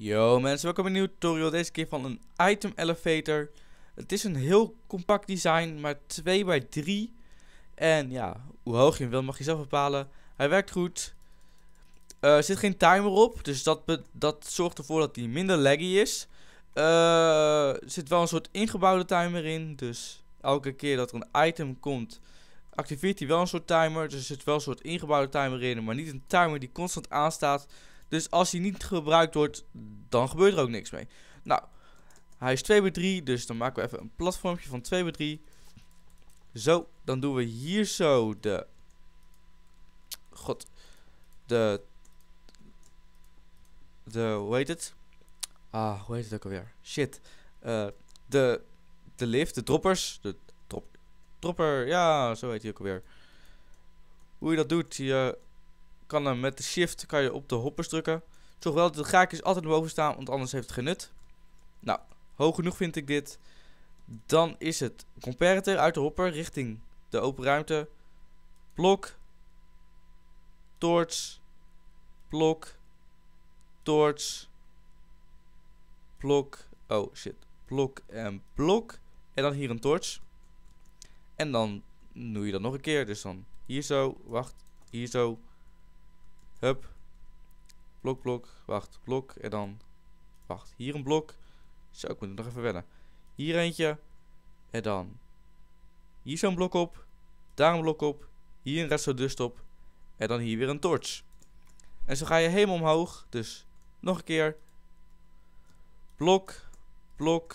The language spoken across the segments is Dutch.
Yo mensen, welkom bij een nieuwe tutorial. Deze keer van een item elevator. Het is een heel compact design, maar 2 bij 3. En ja, hoe hoog je hem wil mag je zelf bepalen. Hij werkt goed. Eh, er zit geen timer op, dus dat, dat zorgt ervoor dat hij minder laggy is. Eh, er zit wel een soort ingebouwde timer in, dus elke keer dat er een item komt, activeert hij wel een soort timer. Dus er zit wel een soort ingebouwde timer in, maar niet een timer die constant aanstaat. Dus als hij niet gebruikt wordt, dan gebeurt er ook niks mee. Nou, hij is 2 x 3, dus dan maken we even een platformpje van 2 x 3. Zo, dan doen we hier zo de... God. De... De, hoe heet het? Ah, hoe heet het ook alweer? Shit. Eh, de, de lift, de droppers. De dropper, ja, zo heet hij ook alweer. Hoe je dat doet, je kan hem met de shift kan je op de hoppers drukken. Zorg wel dat de gaakjes altijd naar boven staan, want anders heeft het geen nut. Nou, hoog genoeg vind ik dit. Dan is het comparator uit de hopper richting de open ruimte. Blok. Torch. Blok. Torch. Blok. Oh shit. Blok en blok. En dan hier een torch. En dan doe je dat nog een keer. Dus dan hier zo. Wacht. Hier zo. Hup. Blok, blok. Wacht, blok. En dan... Wacht, hier een blok. Zo, ik moet nog even wennen. Hier eentje. En dan... Hier zo'n blok op. Daar een blok op. Hier een resto dust op. En dan hier weer een torch. En zo ga je helemaal omhoog. Dus nog een keer. Blok. Blok.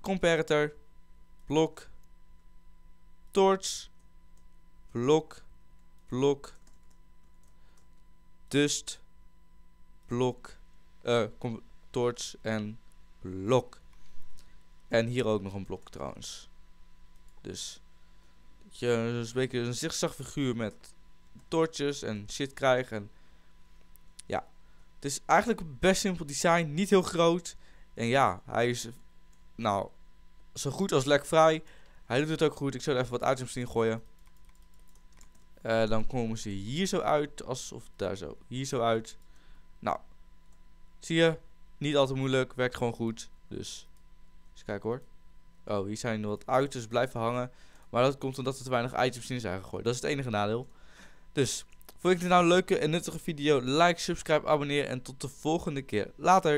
comparator. Blok. Torch. Blok blok dust blok uh, torch en blok en hier ook nog een blok trouwens dus dat je een beetje een zigzag figuur met torches en shit krijgen. ja het is eigenlijk best simpel design niet heel groot en ja hij is nou zo goed als lekvrij hij doet het ook goed ik zou er even wat items in gooien uh, dan komen ze hier zo uit, alsof daar zo, hier zo uit. Nou, zie je, niet al te moeilijk, werkt gewoon goed. Dus, eens kijken hoor. Oh, hier zijn wat uiters blijven hangen. Maar dat komt omdat er te weinig items in zijn gegooid. Dat is het enige nadeel. Dus, vond ik dit nou een leuke en nuttige video? Like, subscribe, abonneer en tot de volgende keer. Later!